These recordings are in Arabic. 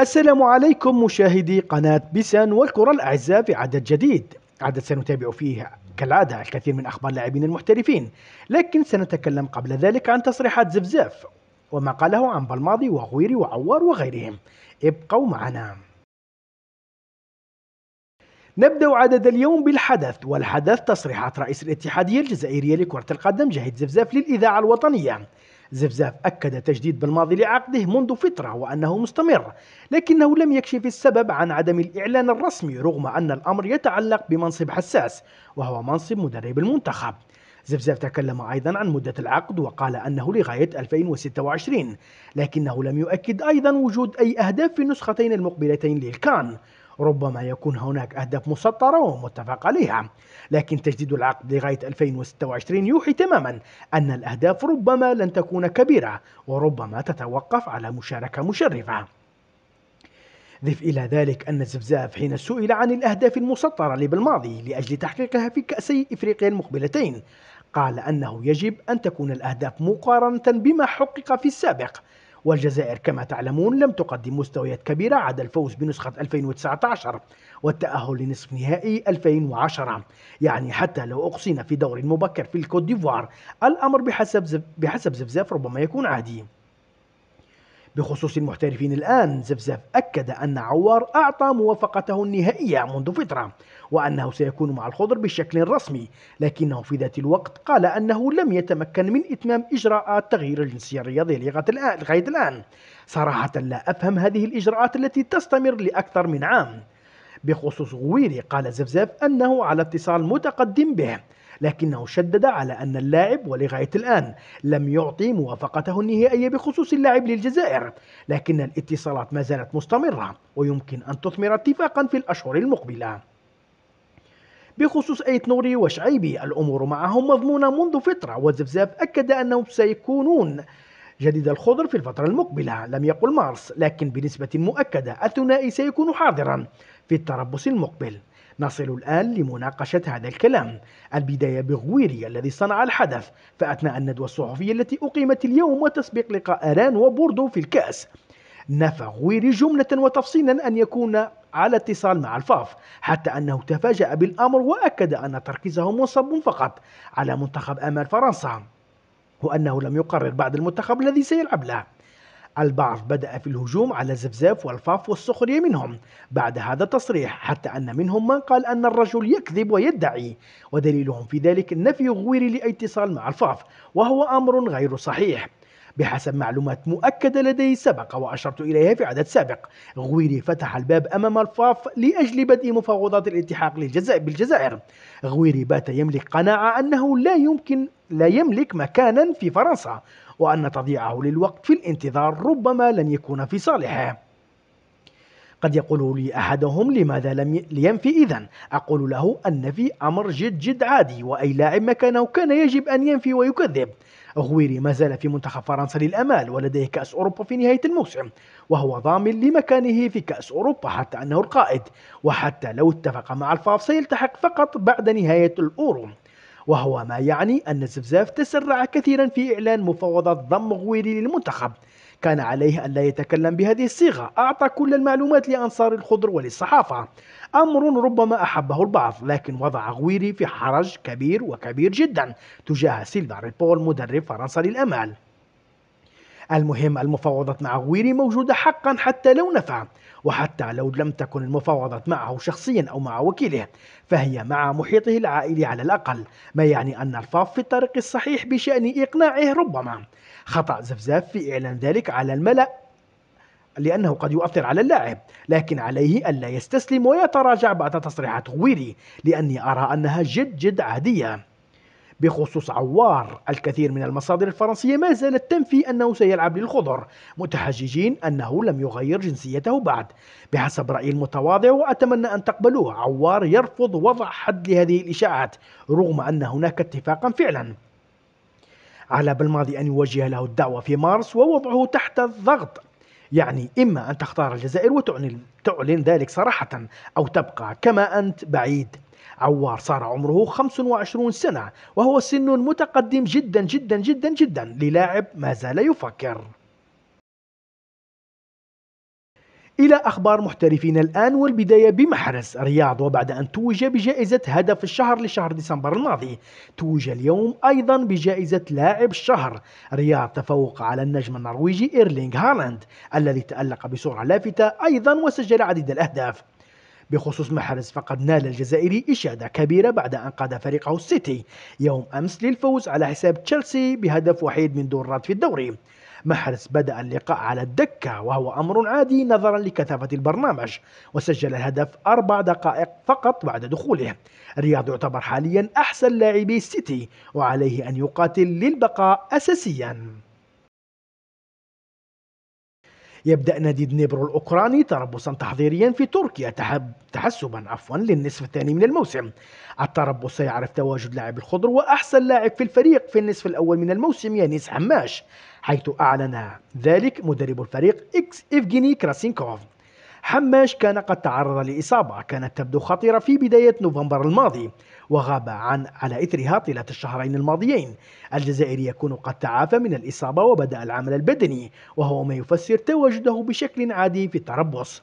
السلام عليكم مشاهدي قناة بيسان والكرة الأعزاء في عدد جديد عدد سنتابع فيه كالعادة الكثير من أخبار لاعبين المحترفين لكن سنتكلم قبل ذلك عن تصريحات زفزاف وما قاله عن بالماضي وغويري وعوار وغيرهم ابقوا معنا نبدأ عدد اليوم بالحدث والحدث تصريحات رئيس الاتحادية الجزائرية لكرة القدم جاهد زفزاف للإذاعة الوطنية زفزاف أكد تجديد بالماضي لعقده منذ فترة وأنه مستمر لكنه لم يكشف السبب عن عدم الإعلان الرسمي رغم أن الأمر يتعلق بمنصب حساس وهو منصب مدرب المنتخب زفزاف تكلم أيضا عن مدة العقد وقال أنه لغاية 2026 لكنه لم يؤكد أيضا وجود أي أهداف في النسختين المقبلتين للكان ربما يكون هناك أهداف مسطرة ومتفق عليها لكن تجديد العقد لغاية 2026 يوحي تماما أن الأهداف ربما لن تكون كبيرة وربما تتوقف على مشاركة مشرفة ضف إلى ذلك أن الزفزاف حين سئل عن الأهداف المسطرة بالماضي لأجل تحقيقها في كأسي إفريقيا المقبلتين قال أنه يجب أن تكون الأهداف مقارنة بما حقق في السابق والجزائر كما تعلمون لم تقدم مستويات كبيرة عدا الفوز بنسخة 2019 والتأهل لنصف نهائي 2010 يعني حتى لو أقصينا في دور مبكر في الكوت ديفوار الأمر بحسب زف بحسب زفزاف ربما يكون عادي بخصوص المحترفين الآن زفزاف أكد أن عوار أعطى موافقته النهائية منذ فترة وأنه سيكون مع الخضر بشكل رسمي لكنه في ذات الوقت قال أنه لم يتمكن من إتمام إجراءات تغيير الجنسية الرياضية لغاية الآن صراحة لا أفهم هذه الإجراءات التي تستمر لأكثر من عام بخصوص غويري قال زفزاف أنه على اتصال متقدم به لكنه شدد على أن اللاعب ولغاية الآن لم يعطي موافقته النهائية بخصوص اللاعب للجزائر لكن الاتصالات ما زالت مستمرة ويمكن أن تثمر اتفاقا في الأشهر المقبلة بخصوص أيت نوري وشعيبي الأمور معهم مضمونة منذ فترة وزفزاف أكد أنهم سيكونون جديد الخضر في الفترة المقبلة لم يقل مارس لكن بنسبة مؤكدة الثنائي سيكون حاضرا في التربص المقبل نصل الآن لمناقشة هذا الكلام البداية بغويري الذي صنع الحدث فأثناء الندوة الصحفية التي أقيمت اليوم وتسبيق لقاء أران وبوردو في الكأس نفى غويري جملة وتفصيلا أن يكون على اتصال مع الفاف حتى أنه تفاجأ بالأمر وأكد أن تركيزه منصب فقط على منتخب أمال فرنسا وأنه لم يقرر بعد المنتخب الذي سيلعب له البعض بدأ في الهجوم على زفزاف والفاف والسخرية منهم بعد هذا التصريح حتى أن منهم من قال أن الرجل يكذب ويدعي ودليلهم في ذلك نفي غويري لأي اتصال مع الفاف وهو أمر غير صحيح بحسب معلومات مؤكدة لدي سبق وأشرت إليها في عدد سابق غويري فتح الباب أمام الفاف لأجل بدء مفاوضات الالتحاق للجزائر بالجزائر غويري بات يملك قناعة أنه لا يمكن لا يملك مكانا في فرنسا وأن تضييعه للوقت في الانتظار ربما لن يكون في صالحه قد يقول لي أحدهم لماذا لم ينفي إذا أقول له أن في أمر جد جد عادي وأي لاعب مكانه كان يجب أن ينفي ويكذب غويري ما زال في منتخب فرنسا للأمال ولديه كأس أوروبا في نهاية الموسم وهو ضامن لمكانه في كأس أوروبا حتى أنه القائد وحتى لو اتفق مع الفاف سيلتحق فقط بعد نهاية الأورو وهو ما يعني أن الزفزاف تسرع كثيرا في إعلان مفاوضات ضم غويري للمنتخب كان عليه أن لا يتكلم بهذه الصيغة أعطى كل المعلومات لأنصار الخضر وللصحافة أمر ربما أحبه البعض لكن وضع غويري في حرج كبير وكبير جدا تجاه سيلفا ريبول مدرب فرنسا للأمال المهم المفاوضات مع غويري موجودة حقا حتى لو نفع وحتى لو لم تكن المفاوضات معه شخصيا أو مع وكيله فهي مع محيطه العائلي على الأقل ما يعني أن الفاف في الطريق الصحيح بشأن إقناعه ربما خطأ زفزاف في إعلان ذلك على الملأ لأنه قد يؤثر على اللاعب لكن عليه ألا يستسلم ويتراجع بعد تصريحات غويري لأني أرى أنها جد جد عادية بخصوص عوار الكثير من المصادر الفرنسية ما زالت تنفي أنه سيلعب للخضر متحججين أنه لم يغير جنسيته بعد بحسب رأيي المتواضع وأتمنى أن تقبلوه عوار يرفض وضع حد لهذه الإشاعات رغم أن هناك اتفاقا فعلا على بالماضي أن يوجه له الدعوة في مارس ووضعه تحت الضغط يعني إما أن تختار الجزائر وتعلن ذلك صراحة أو تبقى كما أنت بعيد عوار صار عمره 25 سنة وهو سن متقدم جدا جدا جدا جدا للاعب ما زال يفكر إلى أخبار محترفين الآن والبداية بمحرز رياض وبعد أن توج بجائزة هدف الشهر لشهر ديسمبر الماضي توج اليوم أيضا بجائزة لاعب الشهر رياض تفوق على النجم النرويجي إيرلينغ هالاند الذي تألق بصورة لافتة أيضا وسجل عديد الأهداف بخصوص محرز فقد نال الجزائري إشادة كبيرة بعد أن قاد فريقه السيتي يوم أمس للفوز على حساب تشيلسي بهدف وحيد من دور رد في الدوري محرز بدأ اللقاء على الدكة وهو أمر عادي نظرا لكثافة البرنامج وسجل الهدف أربع دقائق فقط بعد دخوله رياض يعتبر حاليا أحسن لاعبي السيتي وعليه أن يقاتل للبقاء أساسيا يبدأ نادي دنيبرو الأوكراني تربصا تحضيريا في تركيا تحسبا عفوا للنصف الثاني من الموسم التربص سيعرف تواجد لاعب الخضر وأحسن لاعب في الفريق في النصف الأول من الموسم يانيس حماش حيث أعلن ذلك مدرب الفريق إكس إفجيني كراسينكوف حماش كان قد تعرض لإصابة كانت تبدو خطيرة في بداية نوفمبر الماضي وغاب عن على إثرها طيلة الشهرين الماضيين الجزائري يكون قد تعافى من الإصابة وبدأ العمل البدني وهو ما يفسر تواجده بشكل عادي في التربص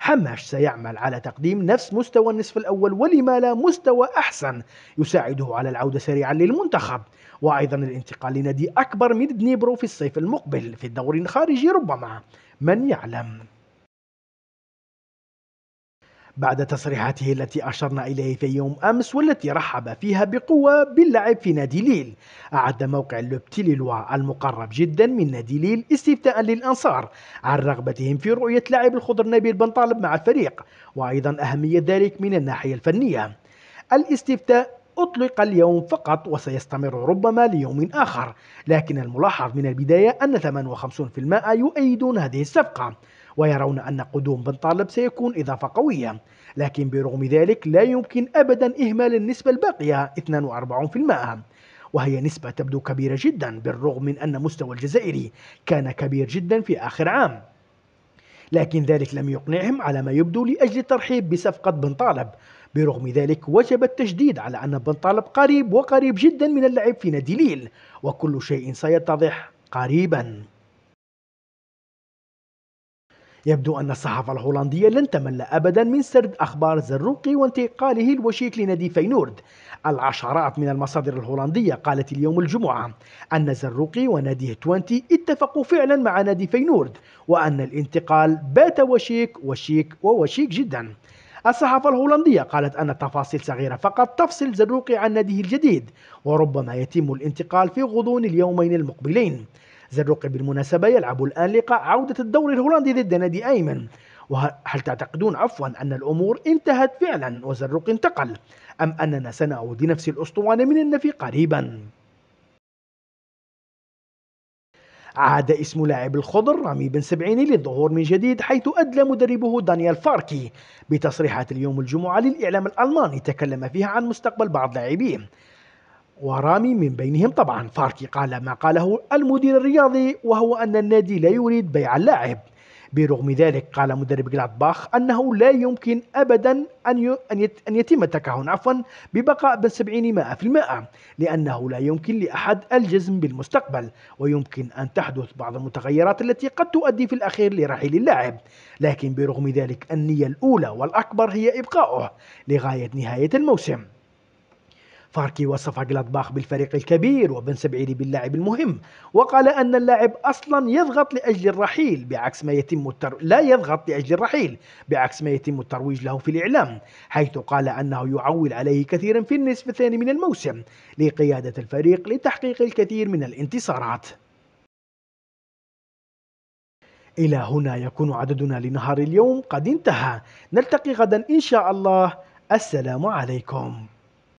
حماش سيعمل على تقديم نفس مستوى النصف الأول ولما لا مستوى أحسن يساعده على العودة سريعا للمنتخب وأيضا الانتقال لنادي أكبر من دنيبرو في الصيف المقبل في الدور الخارجي ربما من يعلم بعد تصريحاته التي أشرنا إليه في يوم أمس والتي رحب فيها بقوة باللعب في نادي ليل أعد موقع لوبتي ليلوا المقرب جدا من نادي ليل استفتاء للأنصار عن رغبتهم في رؤية لاعب الخضر نبيل بن طالب مع الفريق وأيضا أهمية ذلك من الناحية الفنية الاستفتاء أطلق اليوم فقط وسيستمر ربما ليوم آخر لكن الملاحظ من البداية أن 58% يؤيدون هذه الصفقة ويرون أن قدوم بن طالب سيكون إضافة قوية لكن برغم ذلك لا يمكن أبدا إهمال النسبة الباقية 42% وهي نسبة تبدو كبيرة جدا بالرغم من أن مستوى الجزائري كان كبير جدا في آخر عام لكن ذلك لم يقنعهم على ما يبدو لأجل الترحيب بصفقة بن طالب برغم ذلك وجب التشديد على أن بن طالب قريب وقريب جدا من اللعب في نادي ليل وكل شيء سيتضح قريبا يبدو أن الصحافة الهولندية لن تمل أبدا من سرد أخبار زروقي وانتقاله الوشيك لنادي فينورد العشرات من المصادر الهولندية قالت اليوم الجمعة أن زروقي وناديه توانتي اتفقوا فعلا مع نادي فينورد وأن الانتقال بات وشيك وشيك ووشيك جدا الصحافة الهولندية قالت أن تفاصيل صغيرة فقط تفصل زروقي عن ناديه الجديد وربما يتم الانتقال في غضون اليومين المقبلين زروقي بالمناسبة يلعب الآن لقاء عودة الدوري الهولندي ضد نادي أيمن وهل تعتقدون عفوا أن الأمور انتهت فعلا وزروق انتقل أم أننا سنعود لنفس الأسطوانة من النفي قريبا عاد اسم لاعب الخضر رامي بن سبعيني للظهور من جديد حيث أدلى مدربه دانيال فاركي بتصريحات اليوم الجمعة للإعلام الألماني تكلم فيها عن مستقبل بعض لاعبيه ورامي من بينهم طبعا فاركي قال ما قاله المدير الرياضي وهو أن النادي لا يريد بيع اللاعب برغم ذلك قال مدرب جلادباخ أنه لا يمكن أبدا أن أن يتم التكهن عفوا ببقاء في 70 لأنه لا يمكن لأحد الجزم بالمستقبل ويمكن أن تحدث بعض المتغيرات التي قد تؤدي في الأخير لرحيل اللاعب لكن برغم ذلك النية الأولى والأكبر هي إبقاؤه لغاية نهاية الموسم فاركي وصف جلادباخ بالفريق الكبير وبن سبعيري باللاعب المهم وقال أن اللاعب أصلا يضغط لأجل الرحيل بعكس ما يتم التر... لا يضغط لأجل الرحيل بعكس ما يتم الترويج له في الإعلام حيث قال أنه يعول عليه كثيرا في النصف الثاني من الموسم لقيادة الفريق لتحقيق الكثير من الانتصارات إلى هنا يكون عددنا لنهار اليوم قد انتهى نلتقي غدا إن شاء الله السلام عليكم